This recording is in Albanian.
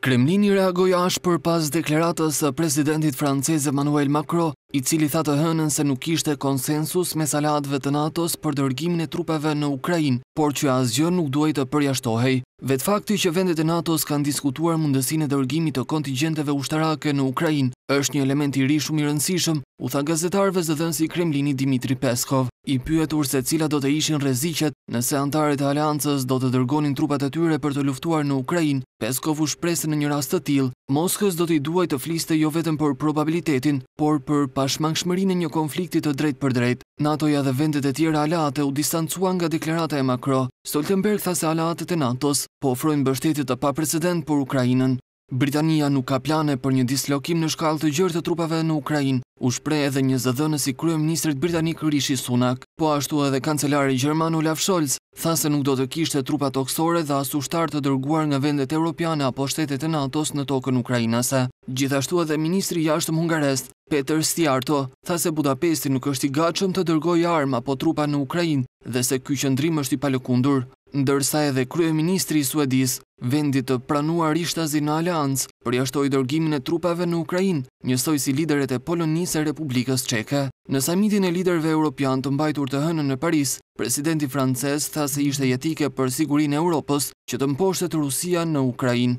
Kremlini reagoj ashpër pas deklaratës së presidentit francez Emmanuel Macron, i cili tha të hënën se nuk ishte konsensus me salatve të NATO-s për dërgimin e trupeve në Ukrajin, por që asgjë nuk duaj të përjashtohej. Vetë fakti që vendet e NATO-s kanë diskutuar mundësine e dërgimit të kontingenteve ushtarake në Ukrajin, është një element i ri shumë i rëndësishëm, u tha gazetarve zëdhën si Kremlini Dimitri Peskov i pyetur se cila do të ishin rezicet nëse antarët e aliancës do të dërgonin trupat e tyre për të luftuar në Ukrajin, Peskov u shpresë në një rast të til, Moskës do t'i duaj të fliste jo vetëm për probabilitetin, por për pashmangshmërin e një konfliktit të drejt për drejt. NATO-ja dhe vendet e tjera alate u distancuan nga deklerata e Makro. Stoltenberg tha se alate të NATO-s po ofrojnë bështetit të pa precedent për Ukrajinën. Britania nuk ka plane për një dislokim në shkall të gjërë të trupave në Ukrajin, u shpre edhe një zëdhënë si krye ministrit Britanik Rishi Sunak, po ashtu edhe kancelari Gjerman Olaf Scholz, tha se nuk do të kishte trupa toksore dhe asu shtar të dërguar nga vendet europiane apo shtetet e NATO-s në tokën Ukrajinase. Gjithashtu edhe ministri jashtë mungarest, Peter Stjarto, tha se Budapesti nuk është i gachëm të dërgoj armë apo trupa në Ukrajin dhe se kyqëndrim është i palëkundur ndërsa edhe krye ministri i Suedis vendit të pranuar ishta zi në aleancë për jashtoj dërgimin e trupave në Ukrajin, njësoj si lideret e Polonisë e Republikës Qeke. Në samitin e liderve Europian të mbajtur të hënën në Paris, presidenti frances tha se ishte jetike për sigurin e Europës që të mposhtet Rusia në Ukrajin.